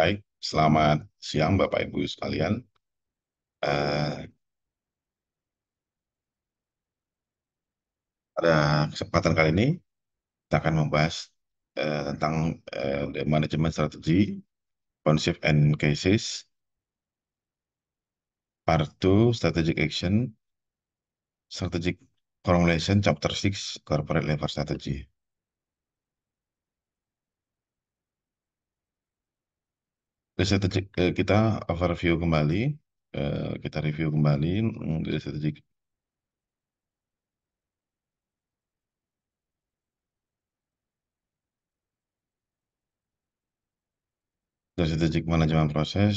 Baik, selamat siang Bapak Ibu sekalian. Uh, pada kesempatan kali ini kita akan membahas uh, tentang uh, eh, manajemen strategi, concept and cases, part 2, strategic action, strategic formulation, chapter 6, corporate level strategy. strategik eh, kita overview kembali, eh, kita review kembali mm, dari strategik manajemen proses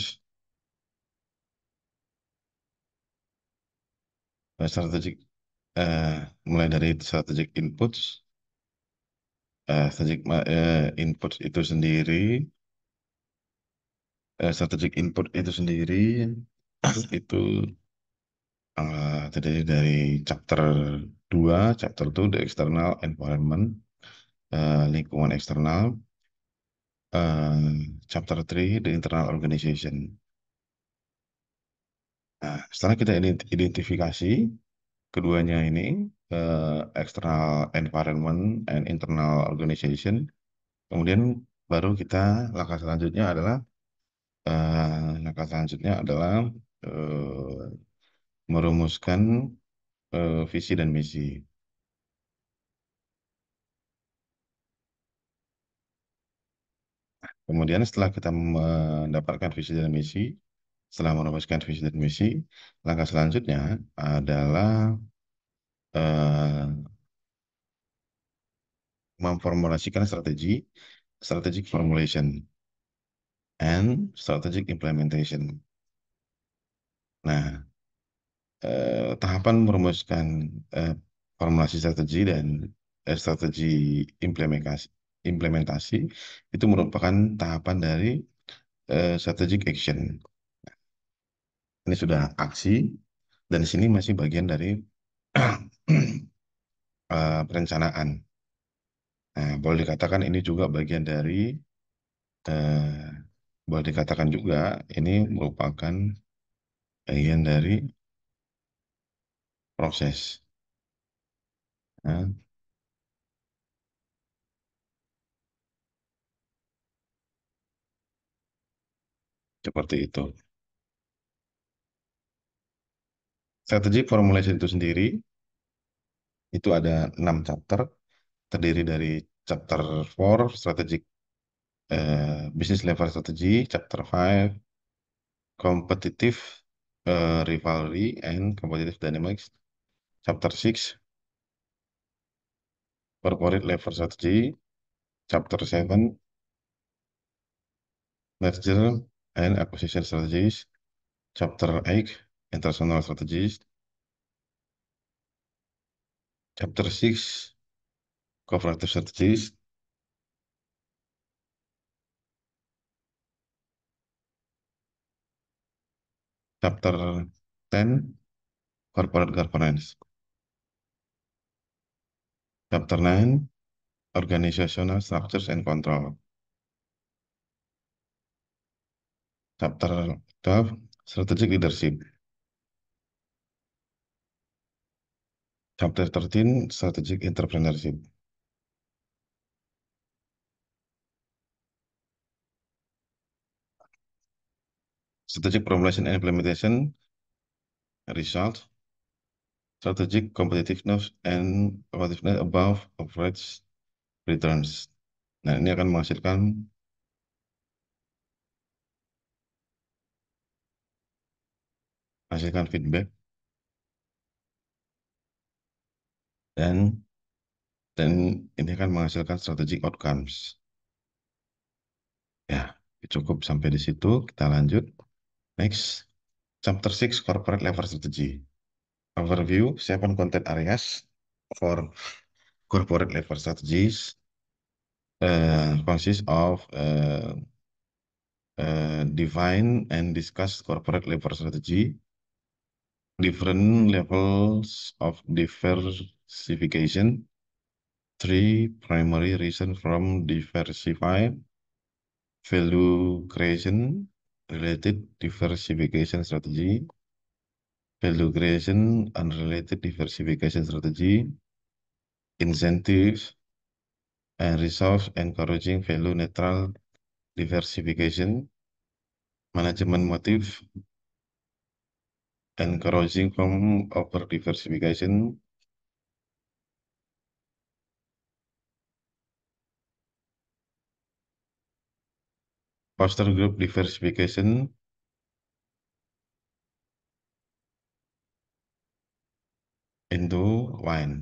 nah, strategic eh, mulai dari strategic inputs eh, strategic eh, inputs itu sendiri Eh, strategic input itu sendiri itu uh, terdiri dari chapter 2, chapter 2 the external environment uh, lingkungan eksternal uh, chapter 3 the internal organization Nah, setelah kita identifikasi keduanya ini, uh, external environment and internal organization, kemudian baru kita langkah selanjutnya adalah Eh, langkah selanjutnya adalah uh, merumuskan uh, visi dan misi. Kemudian setelah kita mendapatkan visi dan misi, setelah merumuskan visi dan misi, langkah selanjutnya adalah uh, memformulasikan strategi, strategic formulation and strategic implementation. Nah, eh, tahapan merumuskan eh, formulasi strategi dan eh, strategi implementasi, implementasi itu merupakan tahapan dari eh, strategic action. ini sudah aksi dan di sini masih bagian dari eh, perencanaan. Nah, boleh dikatakan ini juga bagian dari eh, boleh dikatakan juga ini merupakan bagian dari proses. Nah, seperti itu. Strategi formulation itu sendiri, itu ada enam chapter, terdiri dari chapter 4, strategic uh, eh, Business Level Strategy, Chapter 5, Competitive uh, Rivalry and Competitive Dynamics, Chapter 6, Corporate Level Strategy, Chapter 7, Merger and Acquisition Strategies, Chapter 8, International Strategies, Chapter 6, Cooperative Strategies, chapter 10 corporate governance chapter 9 organizational structures and control chapter 12 strategic leadership chapter 13 strategic entrepreneurship strategic formulation and implementation, result, strategic competitiveness and competitiveness above average returns. Nah, ini akan menghasilkan hasilkan feedback dan dan ini akan menghasilkan strategic outcomes. Ya, cukup sampai di situ. Kita lanjut. Next, Chapter 6 Corporate Level Strategy. Overview, seven content areas for corporate level strategies uh, consists of uh, uh, define and discuss corporate level strategy, different levels of diversification, three primary reasons from diversify, value creation, related diversification strategy, value creation, unrelated diversification strategy, incentives, and resource encouraging value neutral diversification, management motive, encouraging from over diversification, Foster Group Diversification into wine.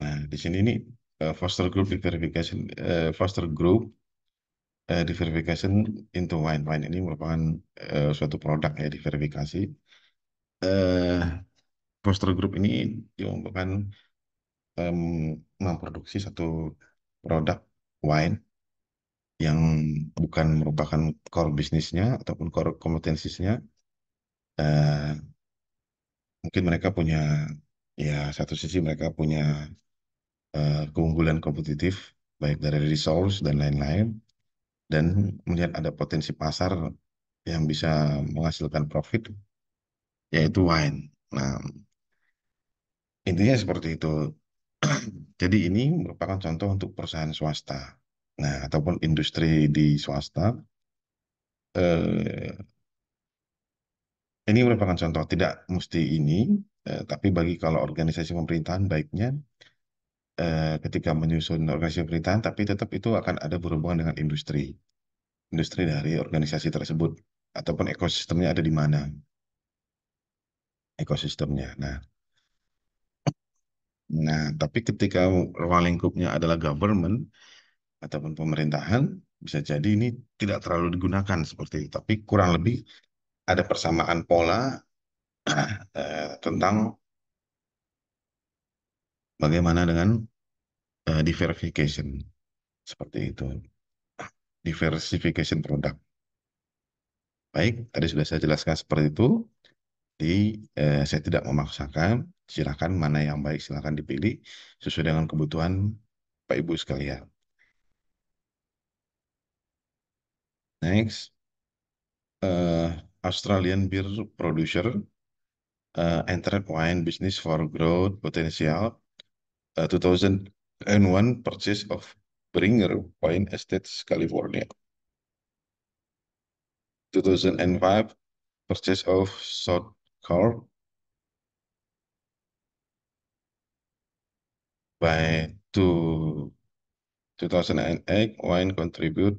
Nah, di sini ini uh, eh, foster group diversification uh, foster group uh, diversification into wine. Wine ini merupakan uh, suatu produk ya diversifikasi. Uh, foster group ini merupakan um, memproduksi satu produk wine yang bukan merupakan core bisnisnya ataupun core kompetensinya eh, mungkin mereka punya ya satu sisi mereka punya eh, keunggulan kompetitif baik dari resource dan lain-lain dan kemudian ada potensi pasar yang bisa menghasilkan profit yaitu wine. Nah, intinya seperti itu. Jadi ini merupakan contoh untuk perusahaan swasta Nah, ataupun industri di swasta, eh, ini merupakan contoh, tidak mesti ini, eh, tapi bagi kalau organisasi pemerintahan baiknya eh, ketika menyusun organisasi pemerintahan, tapi tetap itu akan ada berhubungan dengan industri, industri dari organisasi tersebut, ataupun ekosistemnya ada di mana, ekosistemnya. Nah, Nah, tapi ketika ruang lingkupnya adalah government, ataupun pemerintahan bisa jadi ini tidak terlalu digunakan seperti itu tapi kurang lebih ada persamaan pola eh, tentang bagaimana dengan eh, diversification seperti itu diversification produk baik tadi sudah saya jelaskan seperti itu di eh, saya tidak memaksakan silakan mana yang baik silakan dipilih sesuai dengan kebutuhan pak Ibu sekalian Thanks. Uh, Australian beer producer uh, entered wine business for growth potential. Uh, 2001 purchase of Bringer Wine Estates, California. 2005 purchase of South Corp by two two 2008 wine contribute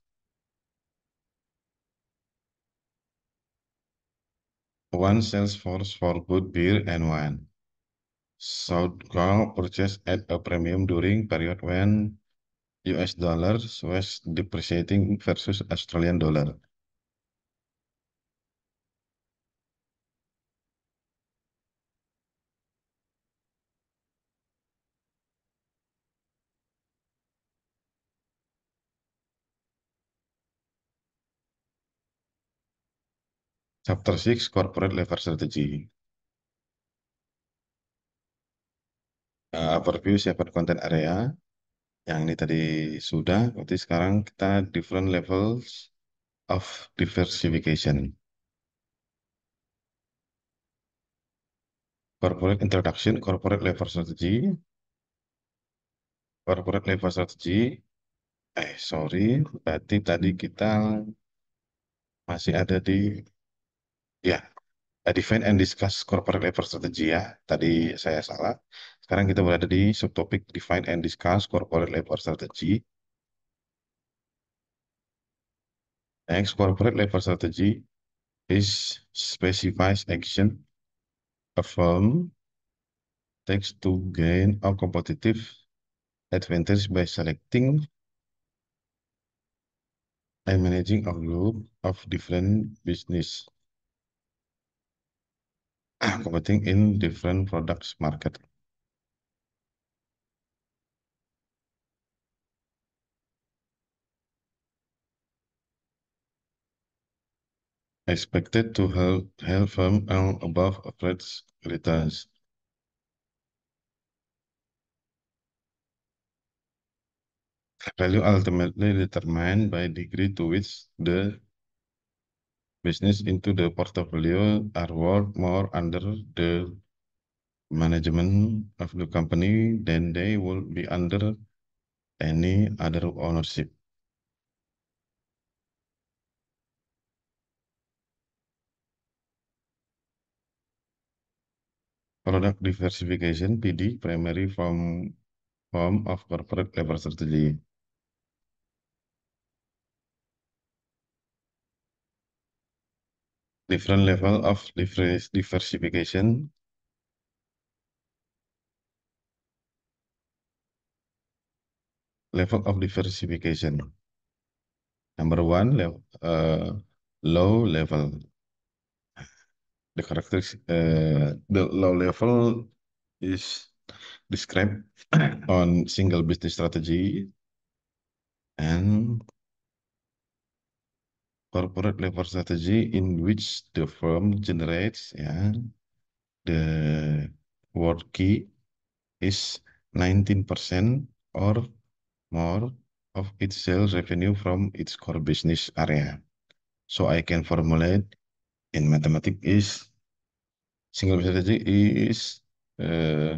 One sales force for good beer and wine. South Korea purchased at a premium during period when US dollars was depreciating versus Australian dollar. Chapter 6 Corporate Level Strategy. Uh, overview siapa konten area. Yang ini tadi sudah, berarti sekarang kita different levels of diversification. Corporate introduction, corporate level strategy. Corporate level strategy. Eh, sorry, berarti tadi kita masih ada di Ya, define and discuss corporate level strategy ya. Tadi saya salah. Sekarang kita berada di subtopik define and discuss corporate labor strategy. Next, corporate labor strategy is specifies action a firm takes to gain a competitive advantage by selecting and managing a group of different business competing in different products market. Expected to help, help firm earn above average returns. Value ultimately determined by degree to which the business into the portfolio are worth more under the management of the company than they will be under any other ownership. Product diversification PD primary form form of corporate labor strategy. different level of diversification level of diversification number one level, uh, low level the characteristics uh, the low level is described on single business strategy and corporate level strategy in which the firm generates yeah, the word key is 19% or more of its sales revenue from its core business area. So I can formulate in mathematics is single strategy is uh,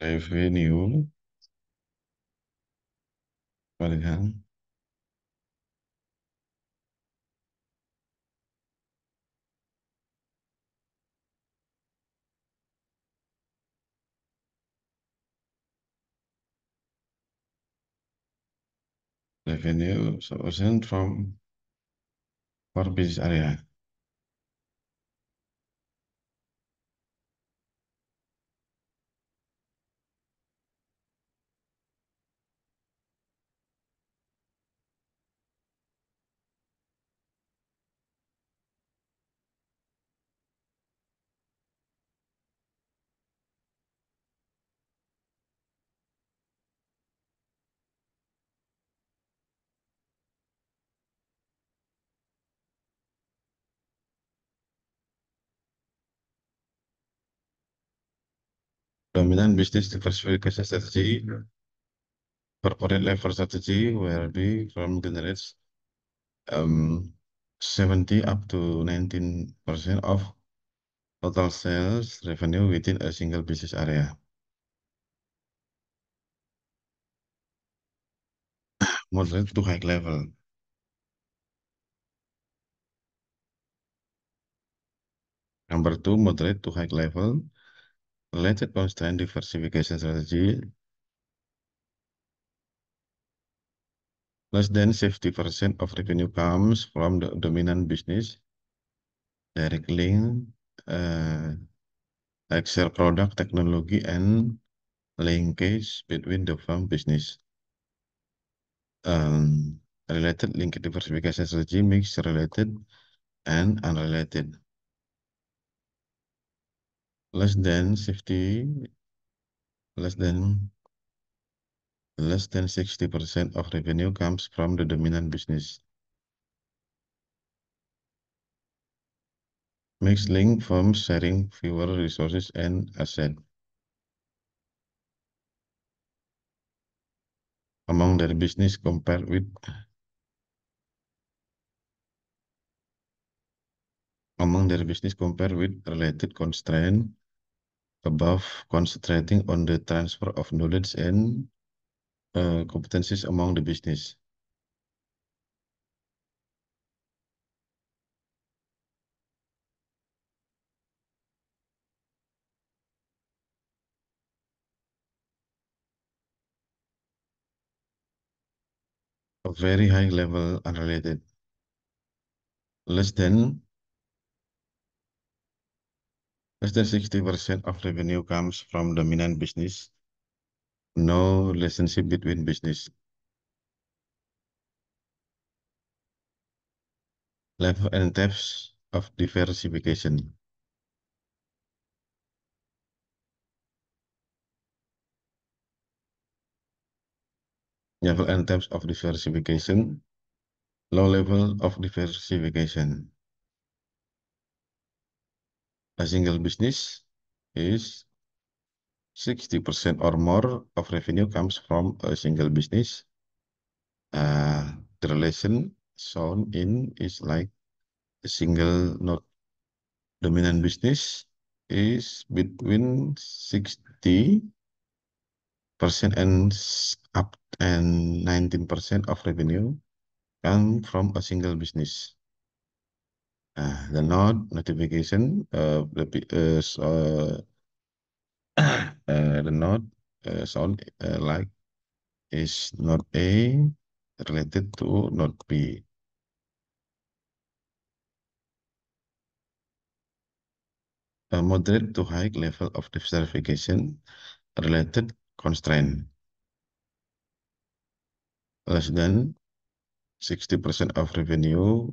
Avenue. Birmingham. Avenue, so sent from Forbes area. dominant business diversifikasi strategy, corporate level strategy, where the firm generates um, 70 up to 19% of total sales revenue within a single business area. Moderate to high level. Number two, moderate to high level related constant diversification strategy less than 50% of revenue comes from the dominant business direct link uh, Excel product technology and linkage between the firm business um, related link diversification strategy mix related and unrelated less than 60 less than less than 60% of revenue comes from the dominant business. Makes link firms sharing fewer resources and asset. Among their business compared with among their business compared with related constraint above concentrating on the transfer of knowledge and uh, competencies among the business. A very high level unrelated. Less than Less than 60% of revenue comes from dominant business. No relationship between business. Level and depths of diversification. Level and depths of diversification. Low level of diversification. A single business is 60% or more of revenue comes from a single business. Uh, the relation shown in is like a single not dominant business is between 60 percent and up and 19 percent of revenue come from a single business. Ah, the node notification uh, the uh, uh, the node sound like is node A related to node B. A moderate to high level of diversification related constraint. Less than 60% of revenue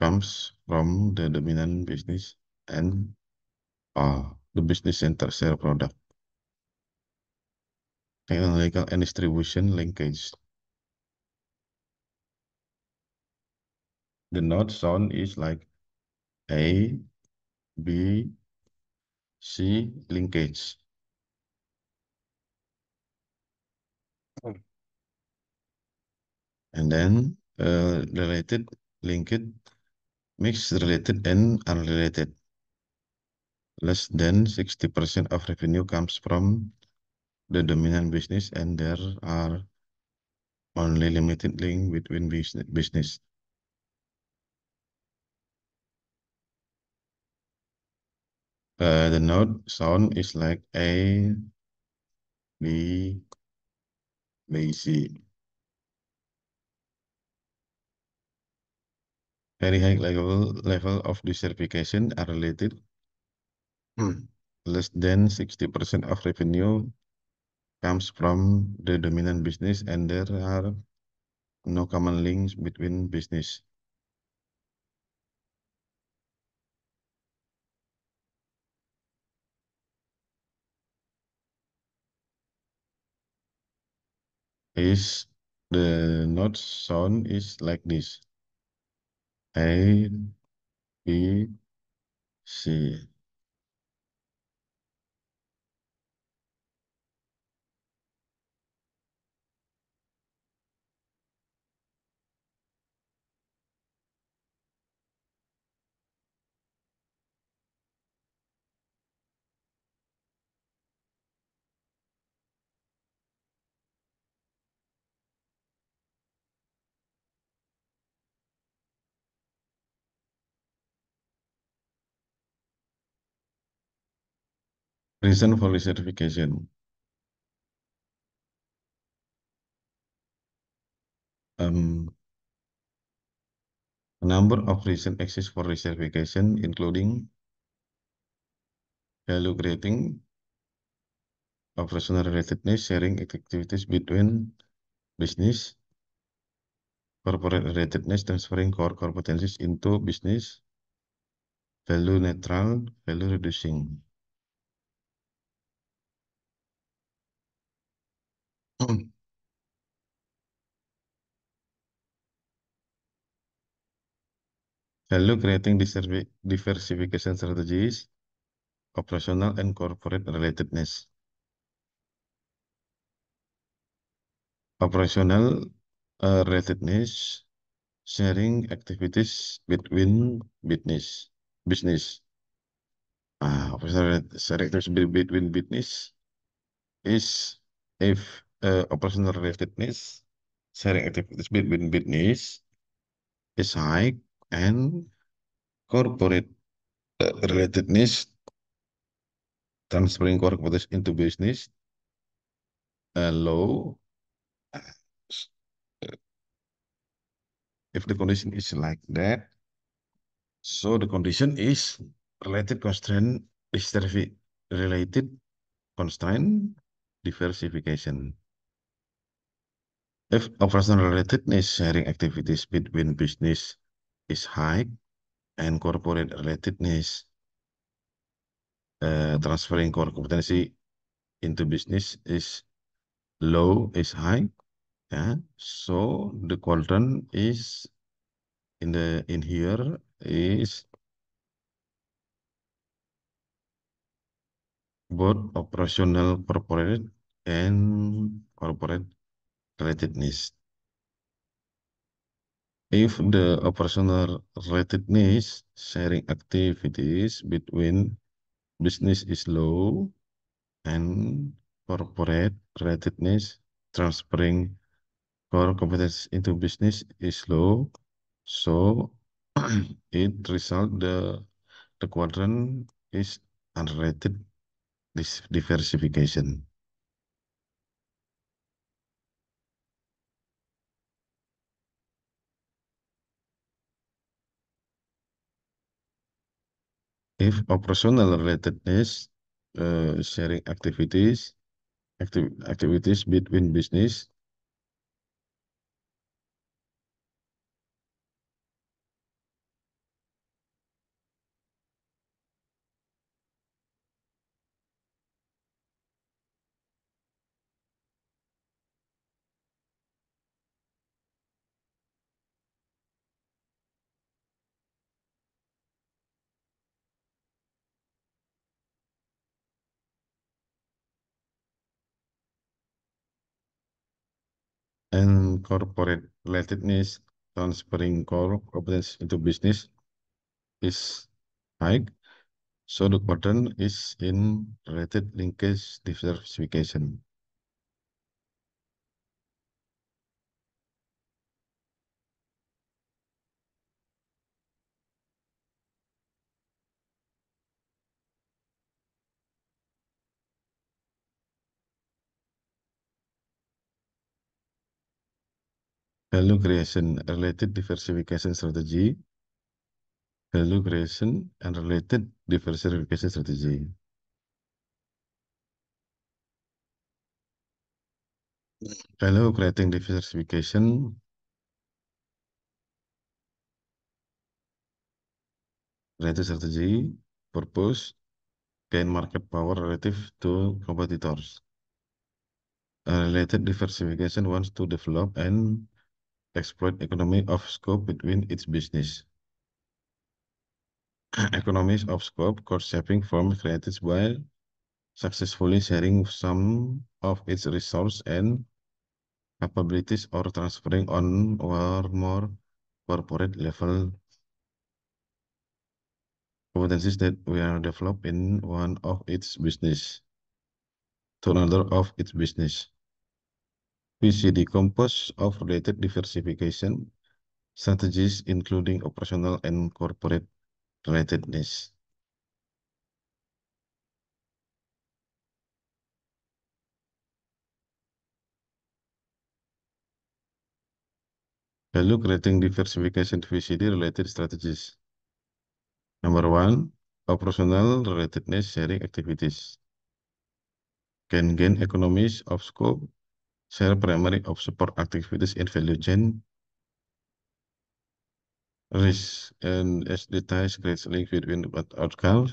comes from the dominant business and uh, the business center sale product. Technological and distribution linkage. The note sound is like A, B, C linkage. Hmm. And then uh, related linkage Mixed related and unrelated. Less than 60% of revenue comes from the dominant business and there are only limited link between business. Uh, the note sound is like A, B, B, C. Very high level level of desertification are related hmm. less than 60% of revenue comes from the dominant business and there are no common links between business. Is the note sound is like this. A, B, C. Reason for certification. Um, a number of reasons exist for recertification, including value creating, operational relatedness, sharing activities between business, corporate relatedness, transferring core competencies into business, value neutral, value reducing. Hmm. Hello, creating diversification strategies, operational and corporate relatedness. Operational uh, relatedness, sharing activities between business. Business. Ah, operational relat- sharing activities between business is if uh, eh, operational relatedness, sharing activities between business is high, and corporate uh, eh, relatedness, transferring corporate into business, uh, eh, low. If the condition is like that, so the condition is related constraint is related constraint diversification. If operational relatedness sharing uh, activities between business is high and corporate relatedness, uh, transferring core competency into business is low, is high. Yeah. So the quadrant is in the in here is both operational corporate and corporate rated If the operational rated sharing activities between business is low and corporate rated transferring core competence into business is low, so it result the the quadrant is unrated this diversification. if operational relatedness, uh, sharing activities, activities between business corporate relatedness, transferring core competence into business is high. So the pattern is in related linkage diversification. value creation related diversification strategy, value creation and related diversification strategy. Value creating diversification related strategy, purpose, gain market power relative to competitors. A related diversification wants to develop and exploit economy of scope between its business. Economies of scope cost-saving form created by successfully sharing some of its resources and capabilities or transferring on or more corporate level competencies that were developed in one of its business to another of its business. PCD composed of related diversification strategies including operational and corporate relatedness. Value creating diversification VCD related strategies. Number one, operational relatedness sharing activities. Can gain economies of scope share primary of support activities in value chain risk and as details creates link between what outcome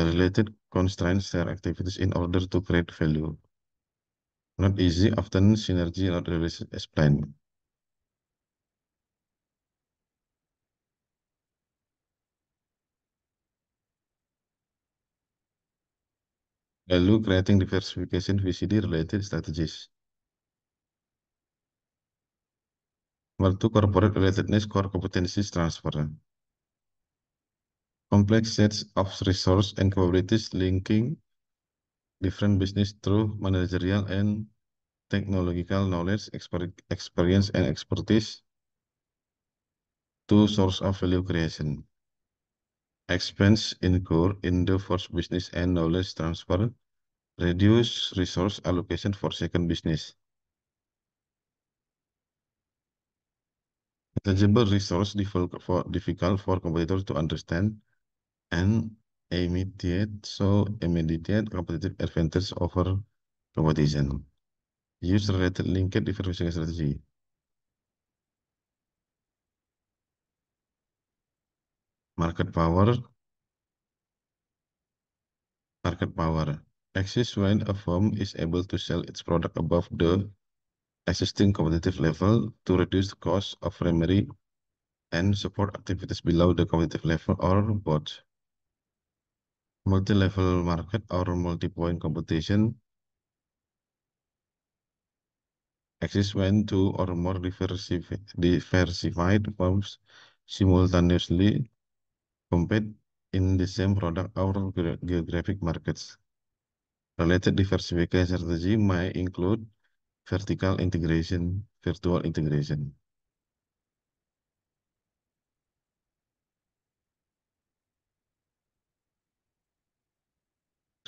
related constraints share activities in order to create value. Not easy, often synergy not always as Lalu creating diversification VCD related strategies. Mertu corporate relatedness core competencies transfer. Complex sets of resource and capabilities linking different business through managerial and technological knowledge, experience, and expertise to source of value creation. Expense incurred in the first business and knowledge transfer reduce resource allocation for second business. tangible resource difficult for, difficult for competitors to understand and immediate, so immediate competitive advantage over competition. Use related linked differentiation strategy. Market power. Market power. Exists when a firm is able to sell its product above the existing competitive level to reduce the cost of primary and support activities below the competitive level or both. Multi-level market or multi-point competition exists when two or more diversified firms simultaneously compete in the same product or geographic markets. Related diversification strategy may include vertical integration, virtual integration.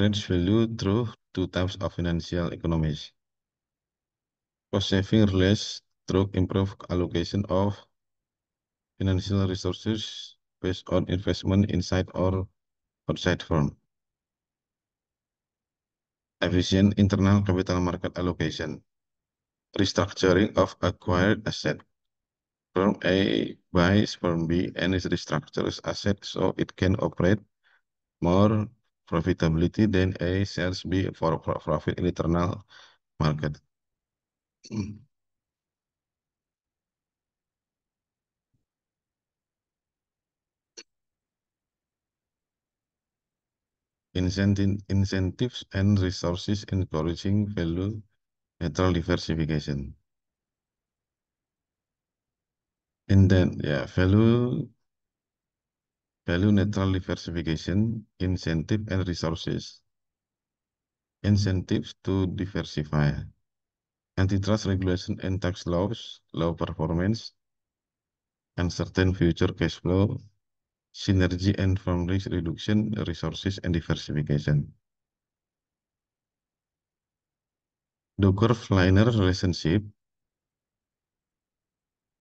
Range value through two types of financial economics. Cost saving relates through improved allocation of financial resources based on investment inside or outside firm. Efficient internal capital market allocation. restructuring of acquired asset. from A buys from B and is restructures asset so it can operate more profitability than A sells B for profit in internal market. Incentive, incentives and resources encouraging value Natural diversification. And then, yeah, value, value neutral diversification, incentive and resources. Incentives to diversify. Antitrust regulation and tax laws, low performance, uncertain future cash flow, synergy and from risk reduction, resources and diversification. The curve liner relationship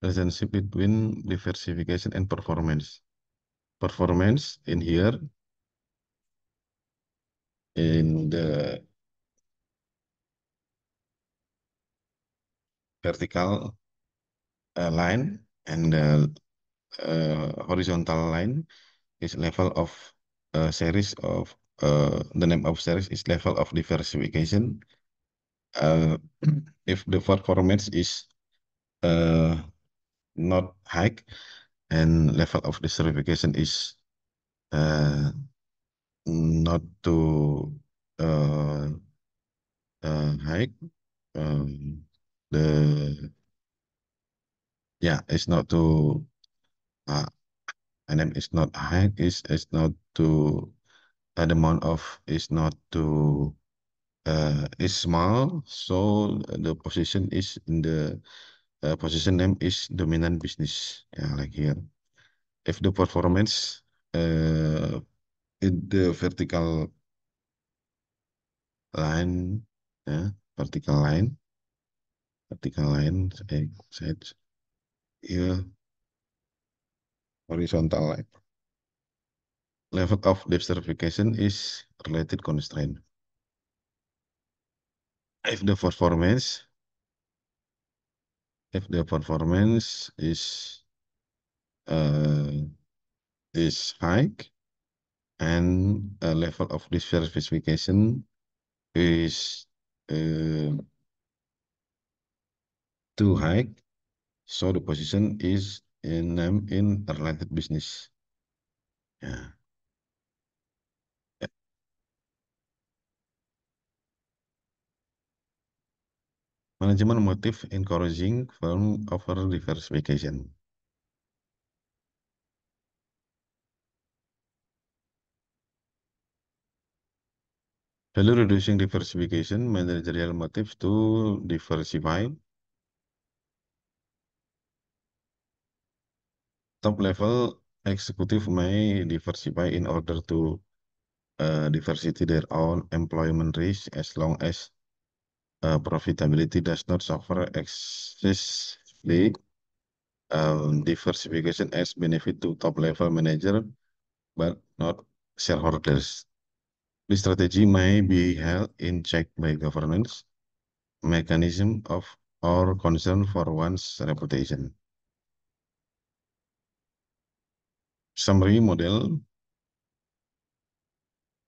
relationship between diversification and performance. Performance in here in the vertical uh, line and the uh, horizontal line is level of uh, series of uh, the name of series is level of diversification uh, if the performance is is uh, not high and level of the certification is uh, not too high, um, the yeah it's not too uh and then it's not high it's it's not too uh, the amount of is not too uh, is small, so the position is in the uh, position name is dominant business, yeah, like here. If the performance uh, in the vertical line, yeah, vertical line, vertical line, saya, saya here, horizontal line. Level of diversification is related constraint if the performance if the performance is uh, is high and a level of this specification is uh, too high so the position is in um, in related business yeah Manajemen motif encouraging firm over diversification. Value reducing diversification managerial motives to diversify top level executive may diversify in order to uh, diversity their own employment risk as long as Uh, profitability does not suffer excessively. Um, diversification has benefit to top-level manager, but not shareholders. This strategy may be held in check by governance mechanism of our concern for one's reputation. Summary model.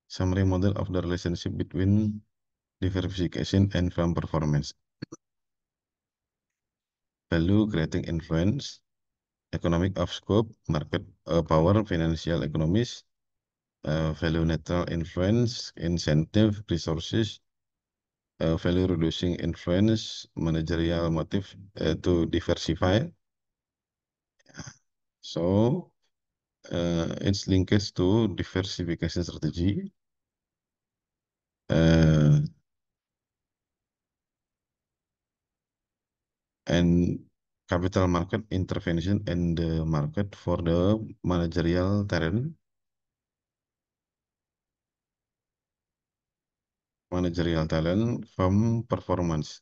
Summary model of the relationship between diversification and firm performance. Value creating influence, economic of scope, market uh, power, financial economies, uh, value neutral influence, incentive, resources, uh, value reducing influence, managerial motive uh, to diversify. So uh, its linked to diversification strategy. Uh, and capital market intervention and the market for the managerial talent, managerial talent from performance.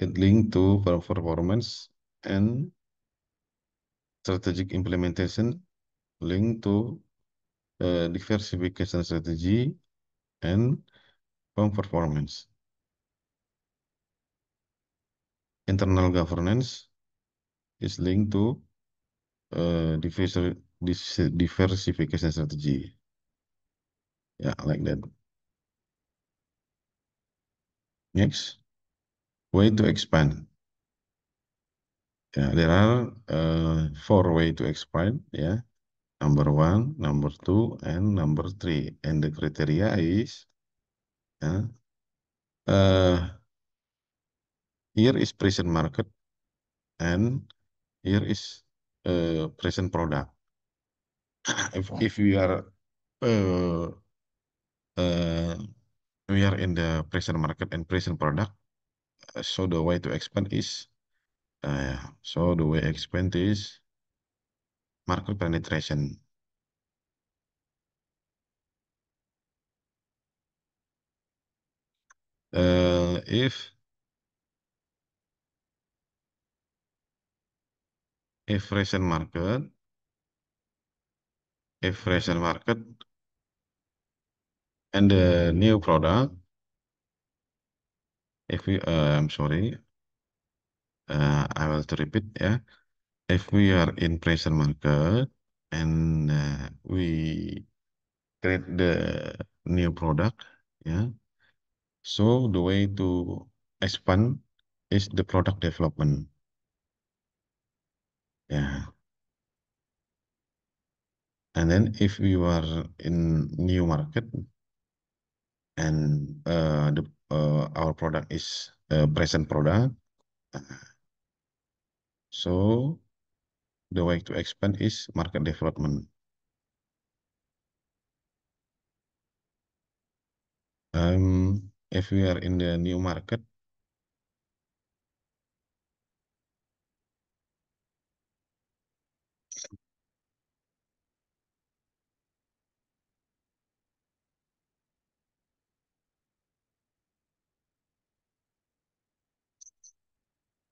It linked to performance and strategic implementation linked to uh, diversification strategy and performance. internal governance is linked to uh, diversification strategy. Yeah, like that. Next, way to expand. Yeah, there are uh, four way to expand. Yeah, number one, number two, and number three. And the criteria is, yeah, ya, uh, here is present market and here is uh, present product. if, if we are uh, uh, we are in the present market and present product, uh, so the way to expand is uh, so the way expand is market penetration. Uh, if if recent market if recent market and the new product if we uh, I'm sorry uh, I will to repeat yeah if we are in present market and uh, we create the new product yeah so the way to expand is the product development Yeah. And then if we are in new market and uh, the uh, our product is a present product, so the way to expand is market development. Um, if we are in the new market,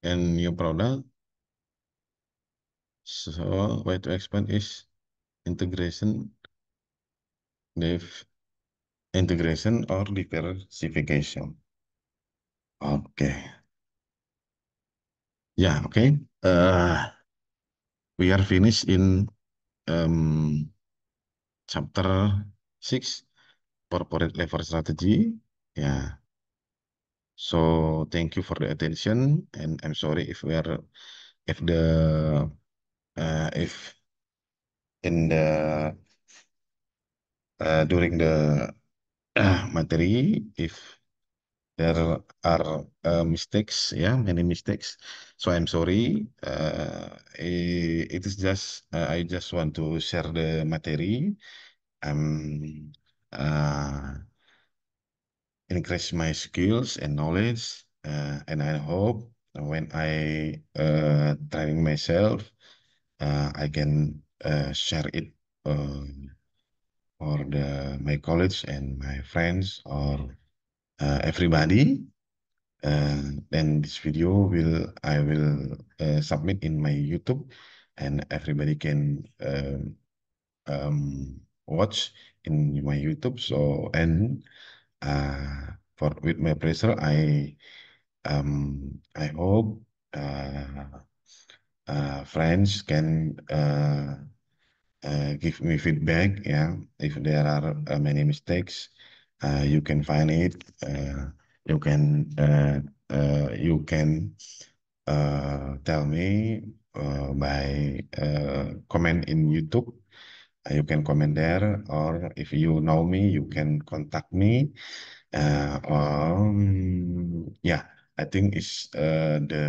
and new product. So way to expand is integration, div integration or diversification. Oke. Okay. Ya, yeah, oke. Okay. Uh, we are finished in um, chapter 6 corporate level strategy. Ya. Yeah. So thank you for the attention, and I'm sorry if we are, if the, uh, if in the uh, during the uh, materi if there are uh, mistakes yeah many mistakes so i'm sorry uh, it is just uh, i just want to share the materi. um uh, increase my skills and knowledge. Uh, and I hope when I uh, train myself, uh, I can uh, share it um, for the my colleagues and my friends or uh, everybody. Uh, then this video will I will uh, submit in my YouTube, and everybody can um, um watch in my YouTube. So and uh, for with my pressure i um i hope uh, uh friends can uh, uh give me feedback yeah if there are uh, many mistakes uh, you can find it uh, you can uh, uh, you can uh, tell me uh, by uh, comment in youtube uh, you can comment there or if you know me you can contact me uh, um, yeah i think it's uh, the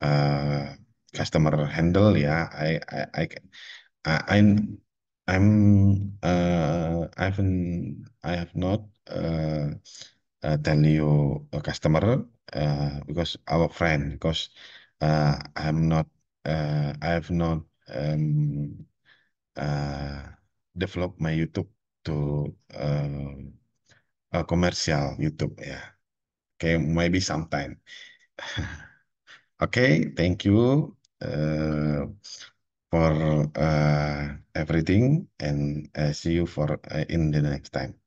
uh, customer handle yeah i i i I, am I'm, I'm uh I haven't I have not uh, uh tell you a customer uh because our friend because uh I'm not uh I have not um uh, develop my YouTube to commercial eh, eh, YouTube ya. Yeah. Okay, maybe sometime. okay, thank you uh, for uh, everything and uh, see you for uh, in the next time.